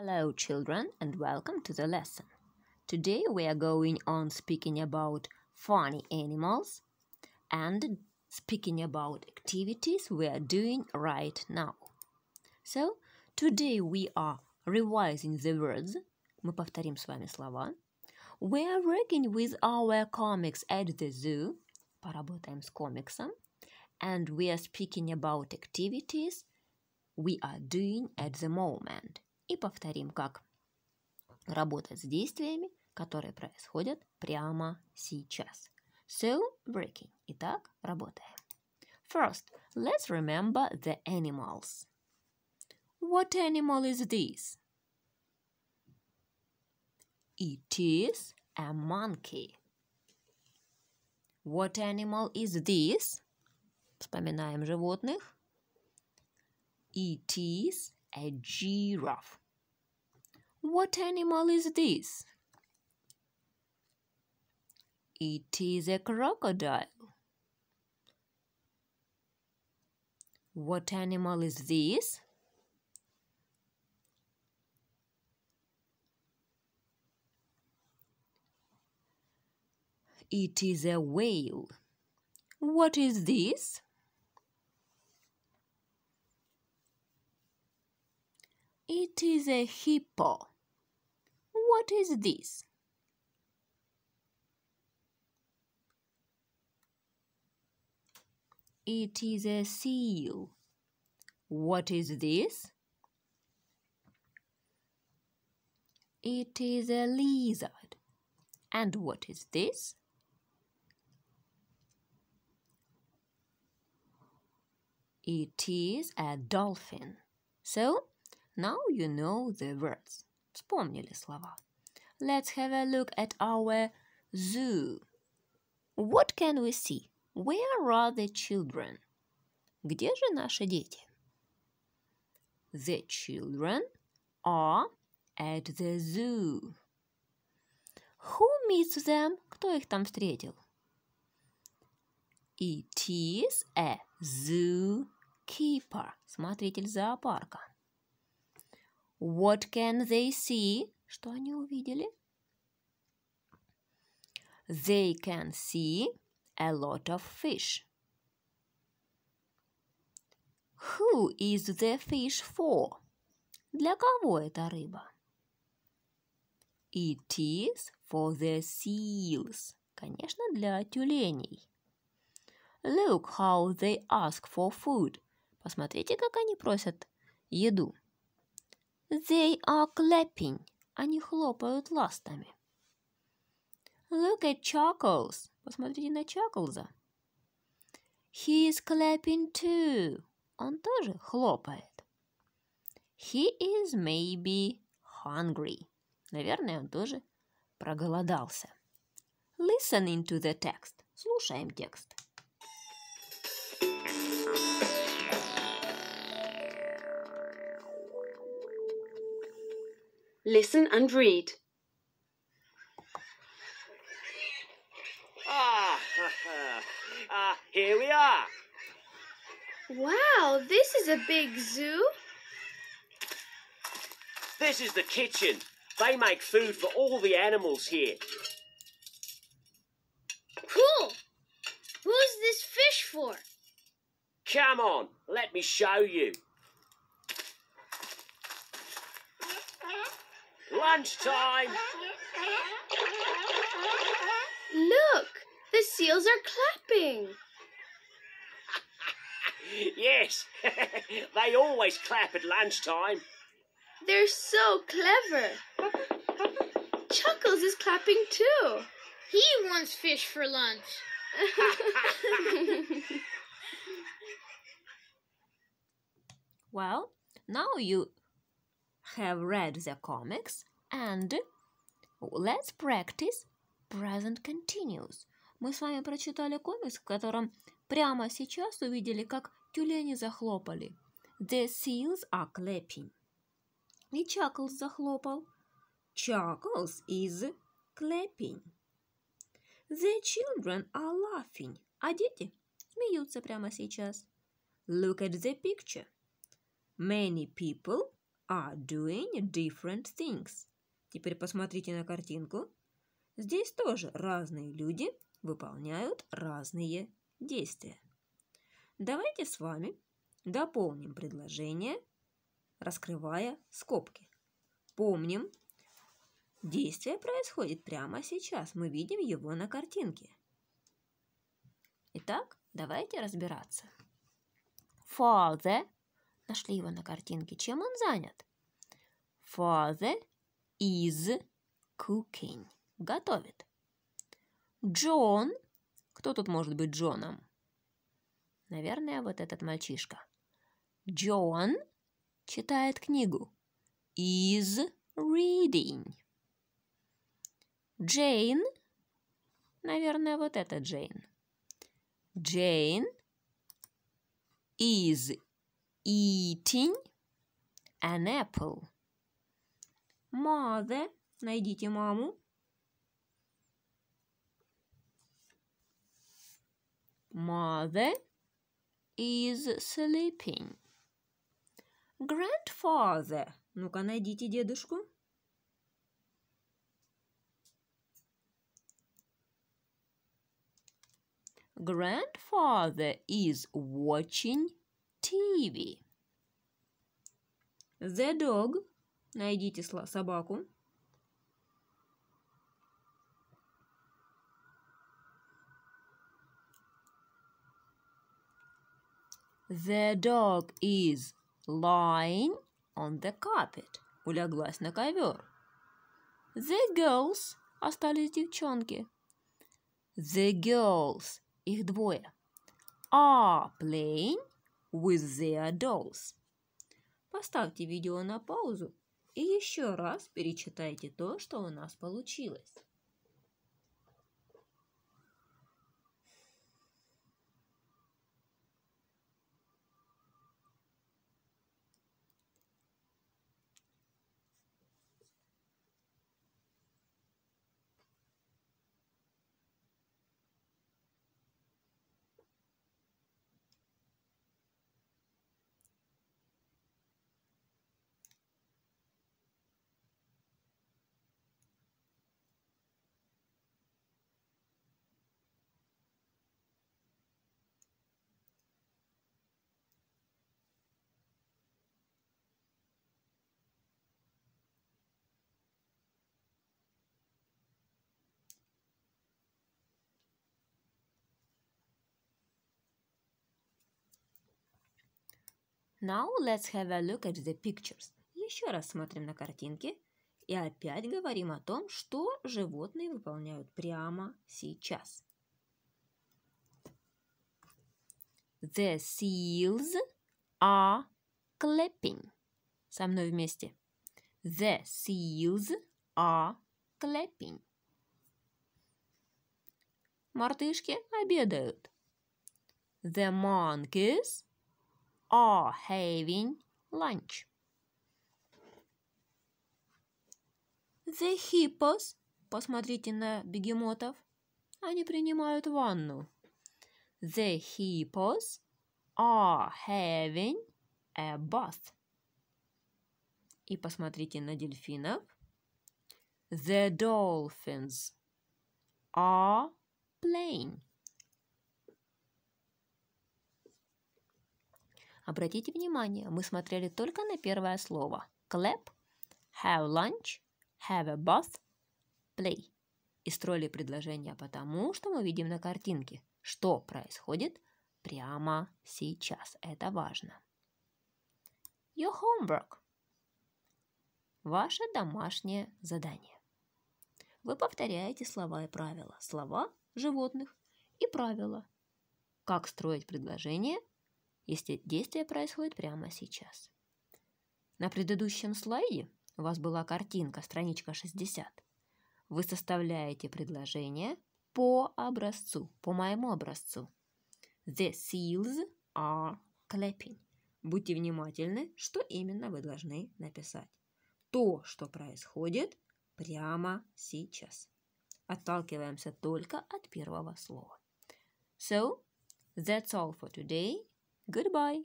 Hello children and welcome to the lesson. Today we are going on speaking about funny animals and speaking about activities we are doing right now. So, today we are revising the words. Мы повторим с вами слова. We are working with our comics at the zoo. Поработаем с комиксом. And we are speaking about activities we are doing at the moment. и повторим, как работать с действиями, которые происходят прямо сейчас. So, breaking. Итак, работаем. First, let's remember the animals. What animal is this? It is a monkey. What animal is this? Вспоминаем животных. It is a giraffe. What animal is this? It is a crocodile. What animal is this? It is a whale. What is this? It is a hippo. What is this? It is a seal. What is this? It is a lizard. And what is this? It is a dolphin. So, now you know the words. Вспомнили слова. Let's have a look at our zoo. What can we see? Where are the children? Где же наши дети? The children are at the zoo. Who meets them? Кто их там встретил? It is a zookeeper, смотритель зоопарка. What can they see? Что они увидели? They can see a lot of fish. Who is the fish for? Для кого эта рыба? It is for the seals. Конечно, для тюленей. Look how they ask for food. Посмотрите, как они просят еду. They are clapping. Они хлопают ластами. Look at Chuckles. Посмотрите на Чаклза. He is clapping too. Он тоже хлопает. He is maybe hungry. Наверное, он тоже проголодался. Listening to the text. Слушаем текст. Listen and read. Ah, ah, here we are. Wow, this is a big zoo. This is the kitchen. They make food for all the animals here. Cool. Who's this fish for? Come on, let me show you. lunchtime. Look, the seals are clapping. yes, they always clap at lunchtime. They're so clever. Chuckles is clapping too. He wants fish for lunch. well, now you have read the comics And let's practice present continuous. Мы с вами прочитали комикс, в котором прямо сейчас увидели, как тюлени захлопали. The seals are clapping. И Чаклс захлопал. Чаклс is clapping. The children are laughing. А дети смеются прямо сейчас. Look at the picture. Many people are doing different things. Теперь посмотрите на картинку. Здесь тоже разные люди выполняют разные действия. Давайте с вами дополним предложение, раскрывая скобки. Помним, действие происходит прямо сейчас. Мы видим его на картинке. Итак, давайте разбираться. Father. Нашли его на картинке. Чем он занят? Father is cooking. Готовит. Джон. Кто тут может быть Джоном? Наверное, вот этот мальчишка. Джон читает книгу. Is reading. Джейн. Наверное, вот это Джейн. Джейн is eating an apple. Mother. Найдите маму. Mother is sleeping. Grandfather. Ну-ка, найдите дедушку. Grandfather is watching TV. The dog Найдите собаку. The dog is lying on the carpet. Улеглась на ковер. The girls остались девчонки. The girls их двое are playing with their dolls. Поставьте видео на паузу и еще раз перечитайте то, что у нас получилось. Now let's have a look at the pictures. Еще раз смотрим на картинки и опять говорим о том, что животные выполняют прямо сейчас. The seals are clapping. Со мной вместе. The seals are clapping. Мартышки обедают. The monkeys are having lunch. The hippos, посмотрите на бегемотов, они принимают ванну. The hippos are having a bath. И посмотрите на дельфинов. The dolphins are playing. Обратите внимание, мы смотрели только на первое слово. Clap, have lunch, have a bath, play. И строили предложение потому, что мы видим на картинке, что происходит прямо сейчас. Это важно. Your homework. Ваше домашнее задание. Вы повторяете слова и правила. Слова животных и правила. Как строить предложение – если действие происходит прямо сейчас. На предыдущем слайде у вас была картинка, страничка 60. Вы составляете предложение по образцу, по моему образцу. The seals are clapping. Будьте внимательны, что именно вы должны написать. То, что происходит прямо сейчас. Отталкиваемся только от первого слова. So, that's all for today. Goodbye.